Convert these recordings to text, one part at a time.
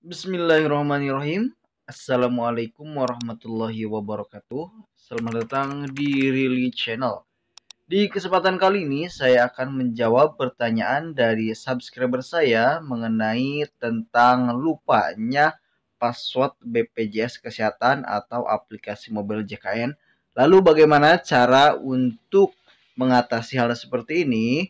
Bismillahirrahmanirrahim. Assalamualaikum warahmatullahi wabarakatuh. Selamat datang di Rili Channel. Di kesempatan kali ini saya akan menjawab pertanyaan dari subscriber saya mengenai tentang lupanya password BPJS Kesehatan atau aplikasi mobile JKN. Lalu bagaimana cara untuk mengatasi hal seperti ini?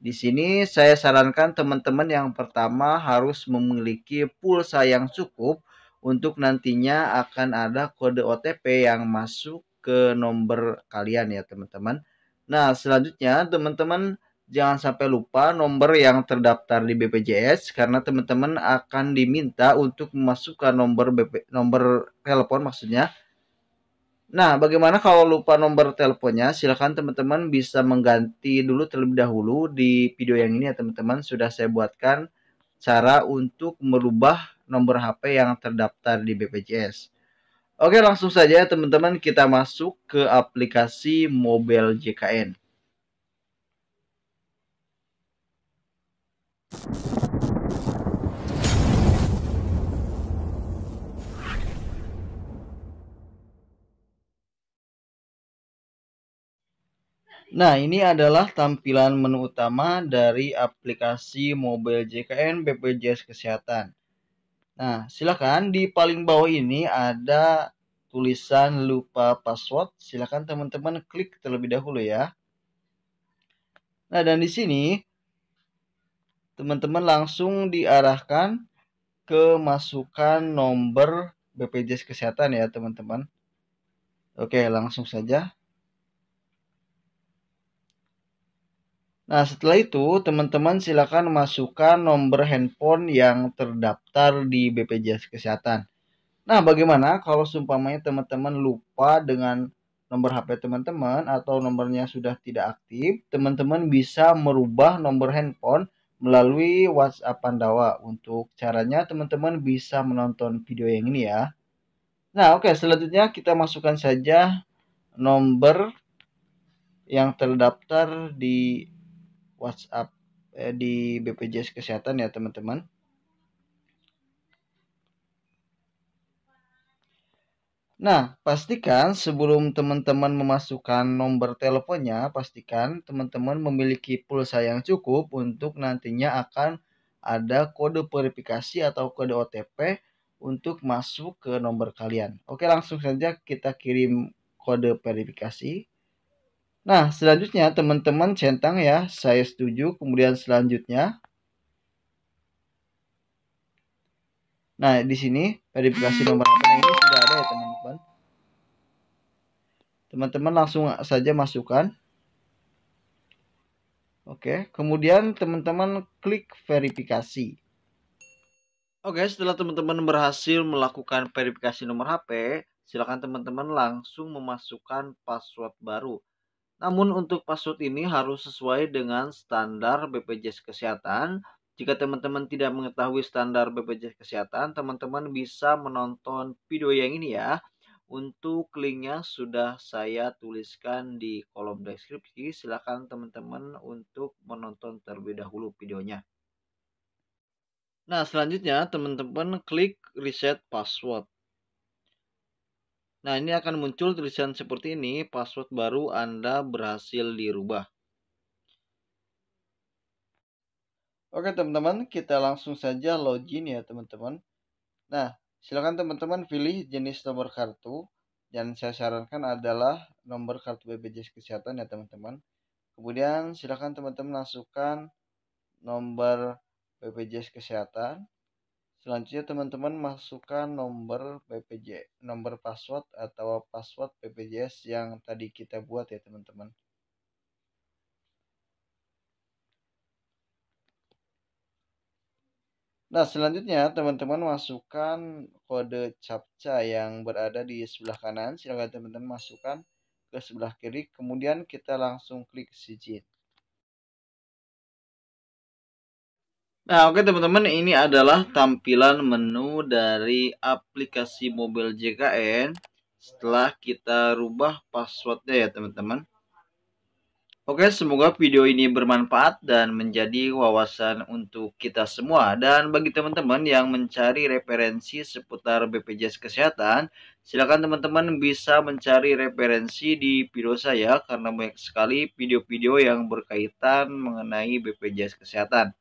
Di sini saya sarankan teman-teman yang pertama harus memiliki pulsa yang cukup untuk nantinya akan ada kode OTP yang masuk ke nomor kalian ya teman-teman. Nah selanjutnya teman-teman jangan sampai lupa nomor yang terdaftar di BPJS karena teman-teman akan diminta untuk memasukkan nomor BP, nomor telepon maksudnya Nah, bagaimana kalau lupa nomor teleponnya? Silahkan teman-teman bisa mengganti dulu terlebih dahulu di video yang ini ya teman-teman. Sudah saya buatkan cara untuk merubah nomor HP yang terdaftar di BPJS. Oke, langsung saja teman-teman kita masuk ke aplikasi Mobile JKN. Nah, ini adalah tampilan menu utama dari aplikasi Mobile JKN BPJS Kesehatan. Nah, silakan di paling bawah ini ada tulisan lupa password. Silakan teman-teman klik terlebih dahulu ya. Nah, dan di sini teman-teman langsung diarahkan ke masukan nomor BPJS Kesehatan ya, teman-teman. Oke, langsung saja Nah, setelah itu teman-teman silakan masukkan nomor handphone yang terdaftar di BPJS Kesehatan. Nah, bagaimana kalau seumpamanya teman-teman lupa dengan nomor HP teman-teman atau nomornya sudah tidak aktif, teman-teman bisa merubah nomor handphone melalui WhatsApp Pandawa. Untuk caranya teman-teman bisa menonton video yang ini ya. Nah, oke, okay, selanjutnya kita masukkan saja nomor yang terdaftar di WhatsApp eh, di BPJS Kesehatan ya teman-teman. Nah, pastikan sebelum teman-teman memasukkan nomor teleponnya, pastikan teman-teman memiliki pulsa yang cukup untuk nantinya akan ada kode verifikasi atau kode OTP untuk masuk ke nomor kalian. Oke, langsung saja kita kirim kode verifikasi. Nah, selanjutnya teman-teman centang ya, saya setuju. Kemudian selanjutnya. Nah, di sini verifikasi nomor apa nah, ini sudah ada ya teman-teman. Teman-teman langsung saja masukkan. Oke, kemudian teman-teman klik verifikasi. Oke, setelah teman-teman berhasil melakukan verifikasi nomor HP, silakan teman-teman langsung memasukkan password baru namun untuk password ini harus sesuai dengan standar BPJS Kesehatan. Jika teman-teman tidak mengetahui standar BPJS Kesehatan, teman-teman bisa menonton video yang ini ya. Untuk linknya sudah saya tuliskan di kolom deskripsi. silakan teman-teman untuk menonton terlebih dahulu videonya. Nah, selanjutnya teman-teman klik reset password. Nah, ini akan muncul tulisan seperti ini, password baru Anda berhasil dirubah. Oke, teman-teman, kita langsung saja login ya, teman-teman. Nah, silakan teman-teman pilih jenis nomor kartu dan saya sarankan adalah nomor kartu BPJS kesehatan ya, teman-teman. Kemudian silakan teman-teman masukkan nomor BPJS kesehatan Selanjutnya teman-teman masukkan nomor BPJ, nomor password atau password BPJS yang tadi kita buat ya teman-teman. Nah, selanjutnya teman-teman masukkan kode CAPTCHA yang berada di sebelah kanan. silahkan teman-teman masukkan ke sebelah kiri, kemudian kita langsung klik sigit. Nah, oke teman-teman, ini adalah tampilan menu dari aplikasi mobile JKN setelah kita rubah passwordnya ya teman-teman. Oke, semoga video ini bermanfaat dan menjadi wawasan untuk kita semua. Dan bagi teman-teman yang mencari referensi seputar BPJS Kesehatan, silakan teman-teman bisa mencari referensi di video saya karena banyak sekali video-video yang berkaitan mengenai BPJS Kesehatan.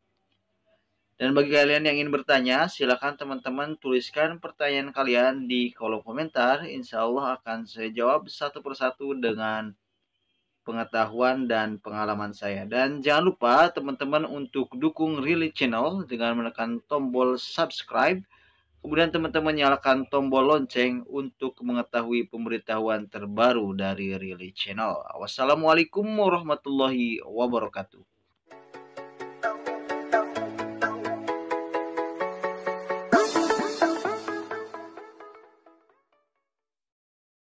Dan bagi kalian yang ingin bertanya, silakan teman-teman tuliskan pertanyaan kalian di kolom komentar. Insya Allah akan saya jawab satu persatu dengan pengetahuan dan pengalaman saya. Dan jangan lupa teman-teman untuk dukung Really Channel dengan menekan tombol subscribe. Kemudian teman-teman nyalakan tombol lonceng untuk mengetahui pemberitahuan terbaru dari Really Channel. Wassalamualaikum warahmatullahi wabarakatuh.